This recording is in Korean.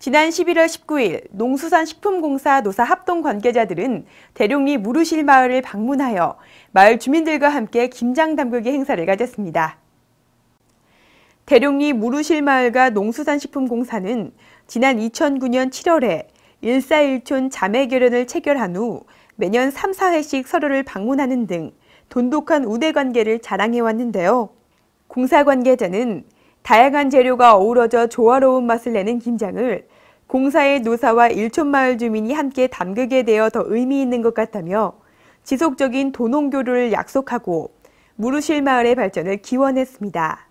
지난 11월 19일 농수산식품공사 노사 합동 관계자들은 대룡리 무르실 마을을 방문하여 마을 주민들과 함께 김장 담그기 행사를 가졌습니다. 대룡리 무르실 마을과 농수산식품공사는 지난 2009년 7월에 일사일촌 자매결연을 체결한 후 매년 3, 4회씩 서로를 방문하는 등 돈독한 우대 관계를 자랑해왔는데요. 공사 관계자는 다양한 재료가 어우러져 조화로운 맛을 내는 김장을 공사의 노사와 일촌마을 주민이 함께 담그게 되어 더 의미 있는 것 같다며 지속적인 도농교류를 약속하고 무르실 마을의 발전을 기원했습니다.